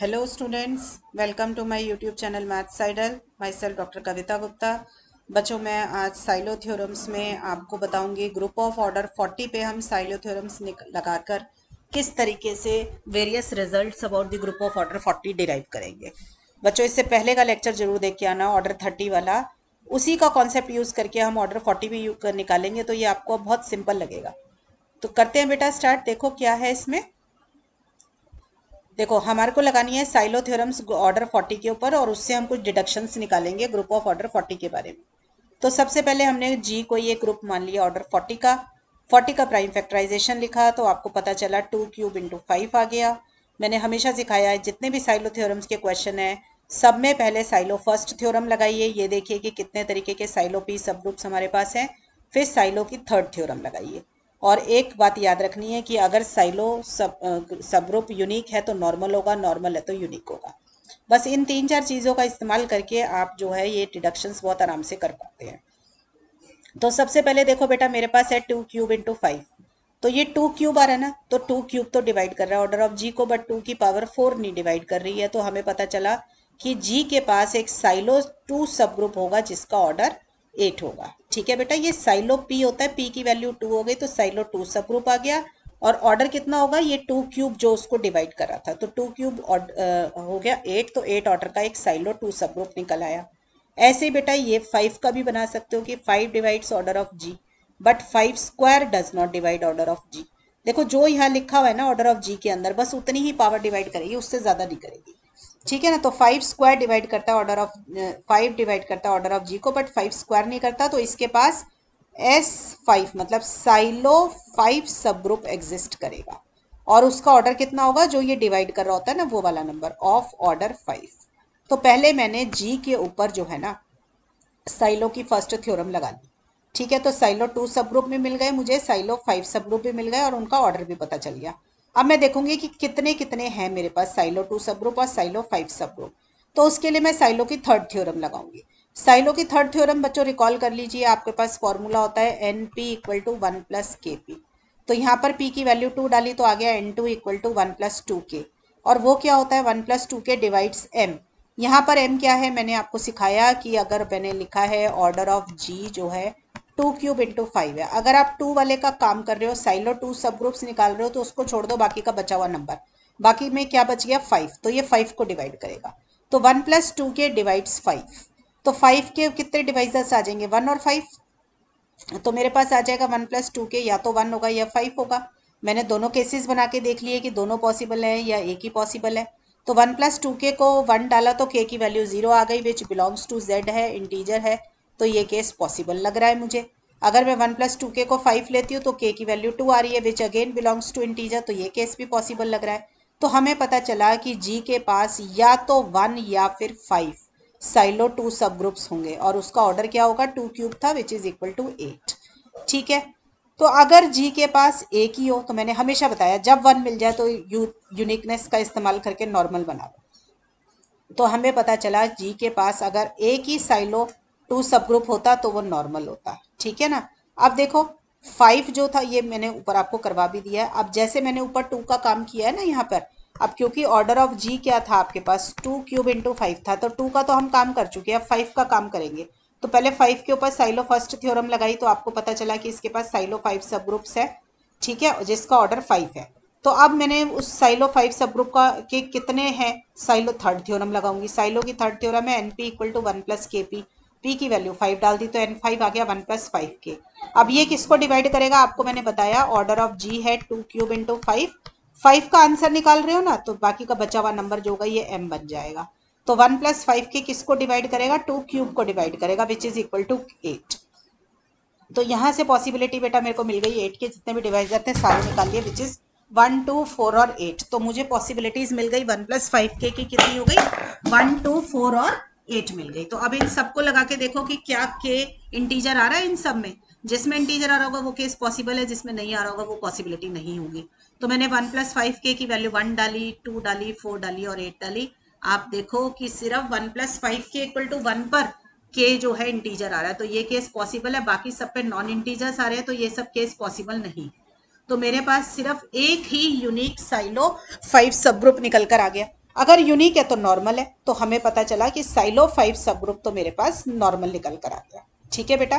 Hello students, welcome to my YouTube channel Maths Idol. Myself Dr. Kavita Gupta. बच्चों मैं आज silo theorems में आपको बताऊंगी ग्रुप ऑफ ऑर्डर 40 पे हम साइलो थ्योरम्स लगाकर किस तरीके से various results about the group of order 40 derive करेंगे बच्चों इससे पहले का लेक्चर जरूर देख के आना ऑर्डर 30 वाला उसी का कॉन्सेप्ट यूज़ करके हम ऑर्डर 40 भी निकालेंगे तो ये आपको बहुत सिंपल लगेगा तो करते हैं बेटा स्टार्ट देखो क्या है इसमें देखो हमारे को लगानी है साइलो थ्योरम्स ऑर्डर फोर्टी के ऊपर और उससे हम कुछ डिडक्शंस निकालेंगे ग्रुप ऑफ ऑर्डर फोर्टी के बारे में तो सबसे पहले हमने जी को ये ग्रुप मान लिया ऑर्डर फोर्टी का फोर्टी का प्राइम फैक्टराइजेशन लिखा तो आपको पता चला टू क्यूब इंटू फाइव आ गया मैंने हमेशा सिखाया है जितने भी साइलो थ्योरम्स के क्वेश्चन है सब में पहले साइलो फर्स्ट थ्योरम लगाइए ये देखिए कि कितने तरीके के साइलो पी सब ग्रुप्स हमारे पास हैं फिर साइलो की थर्ड थ्योरम लगाइए और एक बात याद रखनी है कि अगर साइलो सब सब ग्रुप यूनिक है तो नॉर्मल होगा नॉर्मल है तो यूनिक होगा बस इन तीन चार चीज़ों का इस्तेमाल करके आप जो है ये डिडक्शंस बहुत आराम से कर पाते हैं तो सबसे पहले देखो बेटा मेरे पास है टू क्यूब इंटू फाइव तो ये टू क्यूब आ रहा है ना तो टू क्यूब तो डिवाइड कर रहा है ऑर्डर ऑफ जी को बट टू की पावर फोर नहीं डिवाइड कर रही है तो हमें पता चला कि जी के पास एक साइलो टू सब ग्रुप होगा जिसका ऑर्डर एट होगा ठीक है बेटा ये साइलो पी होता है पी की वैल्यू टू हो गई तो साइलो टू सब ग्रुप आ गया और ऑर्डर कितना होगा ये टू क्यूब जो उसको डिवाइड कर रहा था तो टू क्यूब हो गया एट तो एट ऑर्डर का एक साइलो टू सब ग्रुप निकल आया ऐसे बेटा ये फाइव का भी बना सकते हो कि five divides order of G but five square does not divide order of G देखो जो यहाँ लिखा हुआ है ना ऑर्डर ऑफ जी के अंदर बस उतनी ही पावर डिवाइड करेगी उससे ज़्यादा नहीं करेगी ठीक है ना तो फाइव स्क्वायर डिवाइड करता है ऑर्डर ऑफ फाइव डिवाइड करता है ऑर्डर ऑफ जी को बट फाइव स्क्वायर नहीं करता तो इसके पास एस फाइव मतलब Sylow five subgroup exist करेगा और उसका ऑर्डर कितना होगा जो ये डिवाइड कर रहा होता है ना वो वाला नंबर ऑफ ऑर्डर फाइव तो पहले मैंने जी के ऊपर जो है ना साइलो की फर्स्ट थ्योरम लगा दी ठीक है तो साइलो टू सब ग्रुप में मिल गए मुझे साइलो फाइव सब ग्रुप भी मिल गए और उनका ऑर्डर भी पता चल गया अब मैं देखूंगी कि कितने कितने हैं मेरे पास साइलो टू सब ग्रुप और साइलो फाइव सब ग्रुप तो उसके लिए मैं साइलो की थर्ड थ्योरम लगाऊंगी साइलो की थर्ड थ्योरम बच्चों रिकॉल कर लीजिए आपके पास फॉर्मूला होता है n p equal to one plus k p तो यहाँ पर पी की वैल्यू टू डाली तो आ गया n two equal to one plus two k और वो क्या होता है one plus two k divides m यहाँ पर एम क्या है मैंने आपको सिखाया कि अगर मैंने लिखा है ऑर्डर ऑफ जी जो है टू क्यूब इंटू फाइव है अगर आप टू वाले का काम कर रहे हो साइलो टू सब ग्रुप्स निकाल रहे हो तो उसको छोड़ दो बाकी का बचा हुआ नंबर बाकी में क्या बच गया फाइव तो ये फाइव को डिवाइड करेगा तो one plus two k divides five तो फाइव के कितने डिवाइजर्स आ जाएंगे वन और फाइव तो मेरे पास आ जाएगा वन प्लस टू के या तो वन होगा या फाइव होगा मैंने दोनों केसेस बना के देख लिए कि दोनों पॉसिबल हैं या एक ही पॉसिबल है तो वन प्लस टू के को वन डाला तो के की वैल्यू जीरो आ गई विच बिलोंग्स टू जेड है इंटीजर है तो ये केस पॉसिबल लग रहा है मुझे अगर मैं वन प्लस टू के को फाइव लेती हूँ तो के की वैल्यू टू आ रही है which again belongs to integer तो ये केस भी पॉसिबल लग रहा है तो हमें पता चला कि जी के पास या तो वन या फिर five Sylow two subgroups होंगे और उसका ऑर्डर क्या होगा टू क्यूब था which is equal to eight ठीक है तो अगर जी के पास एक ही हो तो मैंने हमेशा बताया जब वन मिल जाए तो यू यूनिकनेस का इस्तेमाल करके नॉर्मल बना तो हमें पता चला जी के पास अगर एक ही साइलो टू सब ग्रुप होता तो वो नॉर्मल होता ठीक है ना अब देखो फाइव जो था ये मैंने ऊपर आपको करवा भी दिया है अब जैसे मैंने ऊपर टू का काम किया है ना यहाँ पर अब क्योंकि ऑर्डर ऑफ जी क्या था आपके पास टू क्यूब इंटू फाइव था तो टू का तो हम काम कर चुके हैं अब फाइव का काम करेंगे तो पहले फाइव के ऊपर साइलो फर्स्ट थ्योरम लगाई तो आपको पता चला कि इसके पास साइलो फाइव सब ग्रुप्स है ठीक है जिसका ऑर्डर फाइव है तो अब मैंने उस साइलो फाइव सब ग्रुप का के कितने हैं साइलो थर्ड थ्योरम लगाऊंगी साइलो की थर्ड थ्योरम है n p equal to one plus k p p की वैल्यू फाइव डाल दी तो एन फाइव आ गया वन प्लस फाइव के अब ये किसको डिवाइड करेगा आपको मैंने बताया ऑर्डर ऑफ जी है two cube into five five का आंसर निकाल रहे हो ना तो बाकी का बचा हुआ नंबर जो होगा ये एम बन जाएगा तो वन प्लस फाइव के किसको डिवाइड करेगा टू क्यूब को डिवाइड करेगा which is equal to eight तो यहाँ से पॉसिबिलिटी बेटा मेरे को मिल गई एट के जितने भी डिवाइजर थे सारे निकाल लिए which is one two four और एट तो मुझे पॉसिबिलिटीज मिल गई वन प्लस फाइव के की कितनी हो गई वन टू फोर और एट मिल गई तो अब इन सबको लगा के देखो कि क्या के इंटीजर आ रहा है इन सब में जिसमें इंटीजर आ रहा होगा वो केस पॉसिबल है जिसमें नहीं आ रहा होगा वो पॉसिबिलिटी नहीं होगी तो मैंने वन प्लस फाइव के की वैल्यू वन डाली टू डाली फोर डाली और एट डाली आप देखो कि सिर्फ one plus five k equal to one पर के जो है इंटीजर आ रहा है तो ये केस पॉसिबल है बाकी सब पे नॉन इंटीजर्स आ रहे हैं तो ये सब केस पॉसिबल नहीं तो मेरे पास सिर्फ एक ही unique Sylow five subgroup निकल कर आ गया अगर यूनिक है तो नॉर्मल है तो हमें पता चला कि साइलो फाइव सब ग्रुप तो मेरे पास नॉर्मल निकल कर आ गया ठीक है बेटा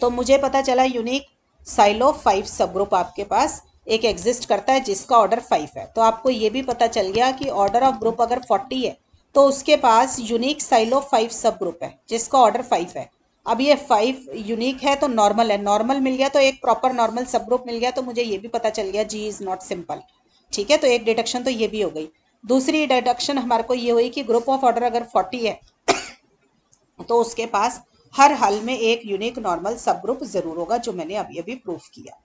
तो मुझे पता चला unique Sylow five subgroup आपके पास एक एग्जिस्ट करता है जिसका ऑर्डर फाइव है तो आपको ये भी पता चल गया कि ऑर्डर ऑफ ग्रुप अगर फोर्टी है तो उसके पास unique Sylow five subgroup है जिसका ऑर्डर फाइव है अब ये फाइव यूनिक है तो नॉर्मल है नॉर्मल मिल गया तो एक प्रॉपर नॉर्मल सब ग्रुप मिल गया तो मुझे ये भी पता चल गया जी इज़ नॉट सिंपल ठीक है तो एक डिडक्शन तो ये भी हो गई दूसरी डिडक्शन हमारे को ये हुई कि ग्रुप ऑफ ऑर्डर अगर फोर्टी है तो उसके पास हर हल में एक यूनिक नॉर्मल सब ग्रुप जरूर होगा जो मैंने अभी अभी प्रूफ किया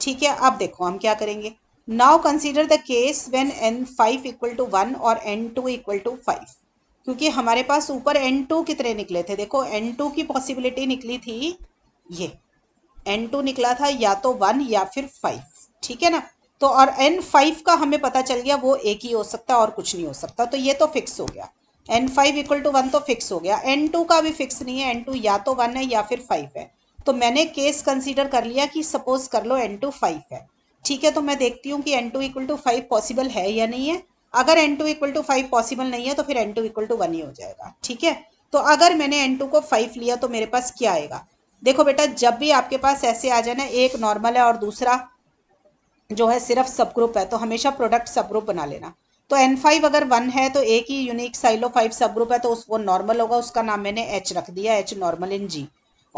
ठीक है अब देखो हम क्या करेंगे now consider the case when n five equal to one और n two equal to five क्योंकि हमारे पास ऊपर एन टू कितने निकले थे देखो एन टू की पॉसिबिलिटी निकली थी ये एन टू निकला था या तो वन या फिर फाइव ठीक है ना तो और एन फाइव का हमें पता चल गया वो एक ही हो सकता है और कुछ नहीं हो सकता तो ये तो फिक्स हो गया n five equal to one तो फिक्स हो गया एन टू का भी फिक्स नहीं है एन टू या तो वन है या फिर फाइव है तो मैंने केस कंसीडर कर लिया कि सपोज कर लो एन टू फाइव है ठीक है तो मैं देखती हूँ कि n two equal to five possible है या नहीं है अगर n two equal to five possible नहीं है तो फिर n two equal to one ही हो जाएगा ठीक है तो अगर मैंने एन टू को फाइव लिया तो मेरे पास क्या आएगा देखो बेटा जब भी आपके पास ऐसे आ जाए ना एक नॉर्मल है और दूसरा जो है सिर्फ सब ग्रुप है तो हमेशा प्रोडक्ट सब ग्रुप बना लेना तो एन फाइव अगर वन है तो एक ही unique Sylow five subgroup है तो उस वो नॉर्मल होगा उसका नाम मैंने एच रख दिया एच नॉर्मल इन जी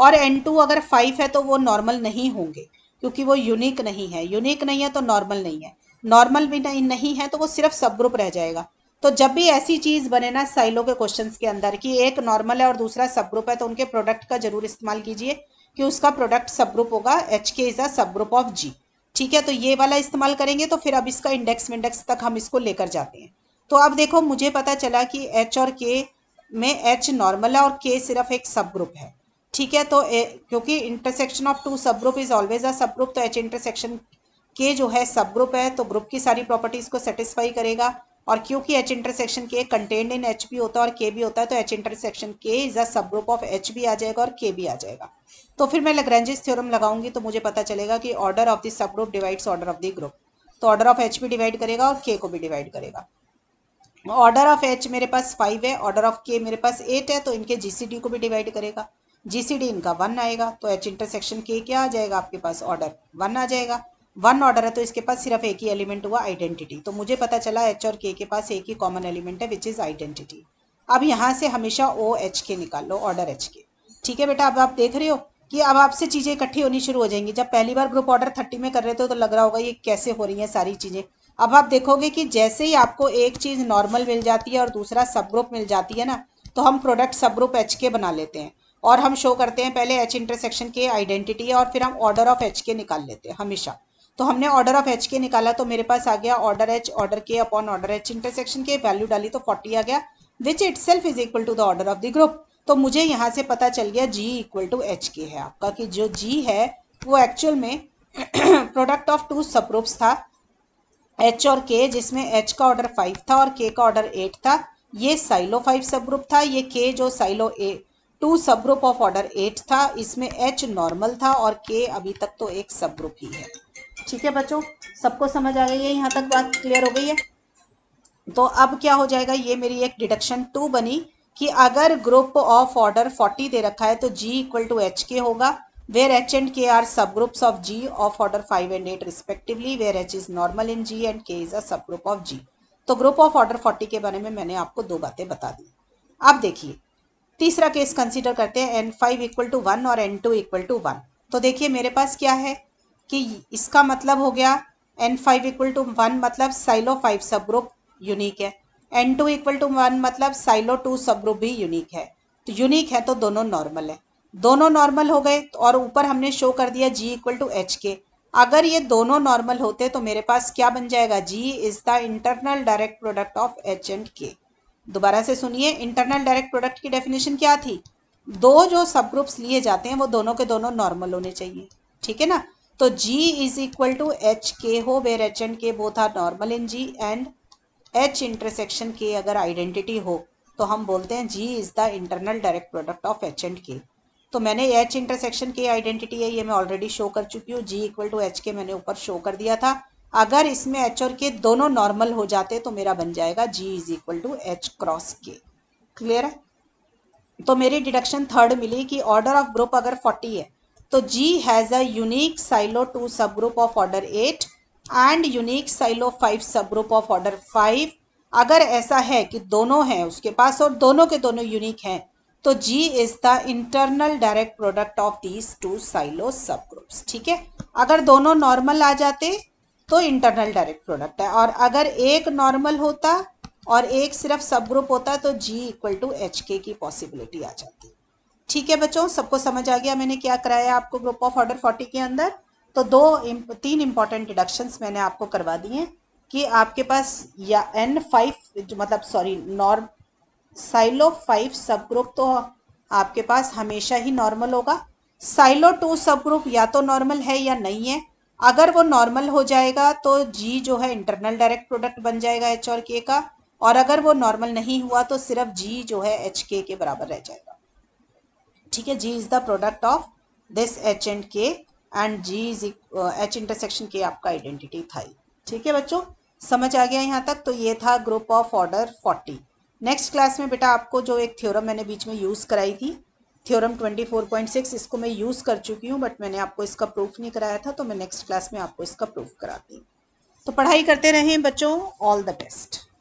और एन टू अगर फाइव है तो वो नॉर्मल नहीं होंगे क्योंकि वो यूनिक नहीं है यूनिक नहीं है तो नॉर्मल नहीं है नॉर्मल भी नहीं, नहीं है तो वो सिर्फ सब ग्रुप रह जाएगा तो जब भी ऐसी चीज़ बने ना साइलो के क्वेश्चन के अंदर कि एक नॉर्मल है और दूसरा सब ग्रुप है तो उनके प्रोडक्ट का जरूर इस्तेमाल कीजिए कि उसका प्रोडक्ट सब ग्रुप होगा एच के is a subgroup of जी ठीक है तो ये वाला इस्तेमाल करेंगे तो फिर अब इसका इंडेक्स विंडेक्स तक हम इसको लेकर जाते हैं तो अब देखो मुझे पता चला कि एच और के में एच नॉर्मल है और के सिर्फ एक सब ग्रुप है ठीक है तो ए, क्योंकि intersection of two subgroup is always a subgroup तो एच इंटरसेक्शन के जो है सब ग्रुप है तो ग्रुप की सारी प्रॉपर्टीज़ को सेटिस्फाई करेगा और क्योंकि H intersection K contained in H भी होता है और के भी होता है तो H intersection K is a subgroup of H भी आ जाएगा और के भी आ जाएगा तो फिर मैं लग्रेंजिस थ्योरम लगाऊंगी तो मुझे पता चलेगा कि order of the subgroup divides order of the group तो ऑर्डर ऑफ एच भी डिवाइड करेगा और के को भी डिवाइड करेगा ऑर्डर ऑफ एच मेरे पास फाइव है ऑर्डर ऑफ के मेरे पास एट है तो इनके जी को भी डिवाइड करेगा जी इनका वन आएगा तो एच इंटरसेक्शन के क्या आ जाएगा आपके पास ऑर्डर वन आ जाएगा वन ऑर्डर है तो इसके पास सिर्फ एक ही एलिमेंट हुआ आइडेंटिटी तो मुझे पता चला एच और के के पास एक ही कॉमन एलिमेंट है विच इज़ आइडेंटिटी अब यहाँ से हमेशा ओ एच के निकाल लो ऑर्डर एच के ठीक है बेटा अब आप देख रहे हो कि अब आपसे चीज़ें इकट्ठी होनी शुरू हो जाएंगी जब पहली बार ग्रुप ऑर्डर थर्टी में कर रहे थे तो लग रहा होगा ये कैसे हो रही हैं सारी चीज़ें अब आप देखोगे कि जैसे ही आपको एक चीज़ नॉर्मल मिल जाती है और दूसरा सब ग्रुप मिल जाती है ना तो हम प्रोडक्ट सब ग्रुप एच के बना लेते हैं और हम शो करते हैं पहले एच इंटरसेक्शन के आइडेंटिटी और फिर हम ऑर्डर ऑफ एच के निकाल लेते हैं हमेशा तो हमने ऑर्डर ऑफ एच के निकाला तो मेरे पास आ गया order H order K upon order H intersection K value डाली तो फोर्टी आ गया which itself is equal to the order of the group तो मुझे यहाँ से पता चल गया जी इक्वल टू एच के है आपका कि जो जी है वो एक्चुअल में प्रोडक्ट ऑफ टू सबग्रुप्स था एच और के जिसमें एच का ऑर्डर फाइव था और के का ऑर्डर एट था ये साइलो फाइव सब ग्रुप था ये के जो Sylow a two subgroup of order eight था इसमें एच नॉर्मल था और के अभी तक तो एक सब ग्रुप ही है ठीक है बच्चों सबको समझ आ गई है यहाँ तक बात क्लियर हो गई है तो अब क्या हो जाएगा ये मेरी एक डिडक्शन टू बनी कि अगर ग्रुप ऑफ ऑर्डर फोर्टी दे रखा है तो जी इक्वल टू एच के होगा where h and k sub subgroups of g of order 5 and 8 respectively H h normal in G g K k a subgroup of g तो group of order 40 के बारे में मैंने आपको दो बातें बता दी अब देखिए तीसरा केस कंसिडर करते हैं n five equal to one और n two equal to one तो देखिए मेरे पास क्या है कि इसका मतलब हो गया n five equal to one मतलब Sylow five subgroup unique है n two equal to one मतलब साइलो टू सब ग्रुप भी यूनिक है तो यूनिक है तो दोनों नॉर्मल है दोनों नॉर्मल हो गए तो और ऊपर हमने शो कर दिया जी इक्वल टू एच के अगर ये दोनों नॉर्मल होते तो मेरे पास क्या बन जाएगा G is the internal direct product of H and K दोबारा से सुनिए इंटरनल डायरेक्ट प्रोडक्ट की डेफिनेशन क्या थी दो जो सब ग्रुप्स लिए जाते हैं वो दोनों के दोनों नॉर्मल होने चाहिए ठीक है ना तो G is equal to H K हो where H and K both are normal in G and H intersection K अगर आइडेंटिटी हो तो हम बोलते हैं G is the internal direct product of H and K तो मैंने H इंटरसेक्शन के आइडेंटिटी है ये मैं ऑलरेडी शो कर चुकी हूँ G इक्वल टू एच के मैंने ऊपर शो कर दिया था अगर इसमें H और K दोनों नॉर्मल हो जाते तो मेरा बन जाएगा G is equal to H cross K clear है तो मेरी डिडक्शन थर्ड मिली कि ऑर्डर ऑफ ग्रुप अगर फोर्टी है तो G has a unique Sylow two subgroup of order eight and unique Sylow five subgroup of order five अगर ऐसा है कि दोनों हैं उसके पास और दोनों के दोनों यूनिक हैं तो G is the internal direct product of these two Sylow subgroups ठीक है अगर दोनों नॉर्मल आ जाते तो इंटरनल डायरेक्ट प्रोडक्ट है और अगर एक नॉर्मल होता और एक सिर्फ सब ग्रुप होता तो जी इक्वल टू एच के की पॉसिबिलिटी आ जाती ठीक है बच्चों सबको समझ आ गया मैंने क्या कराया आपको ग्रुप ऑफ ऑर्डर फोर्टी के अंदर तो दो तीन इंपॉर्टेंट डिडक्शंस मैंने आपको करवा दिए कि आपके पास या एन फाइव मतलब sorry norm Sylow five subgroup तो आपके पास हमेशा ही नॉर्मल होगा साइलो टू सब ग्रुप या तो नॉर्मल है या नहीं है अगर वो नॉर्मल हो जाएगा तो जी जो है इंटरनल डायरेक्ट प्रोडक्ट बन जाएगा एच और के का और अगर वो नॉर्मल नहीं हुआ तो सिर्फ जी जो है एच के बराबर रह जाएगा ठीक है G is the product of this H and K and G is H intersection K आपका आइडेंटिटी था ठीक है बच्चों समझ आ गया यहाँ तक तो ये था group of order forty next class में बेटा आपको जो एक थ्योरम मैंने बीच में यूज़ कराई थी थ्योरम सिक्स इसको मैं यूज़ कर चुकी हूँ बट मैंने आपको इसका प्रूफ नहीं कराया था तो मैं नेक्स्ट क्लास में आपको इसका प्रूफ कराती हूँ तो पढ़ाई करते रहें बच्चों ऑल द बेस्ट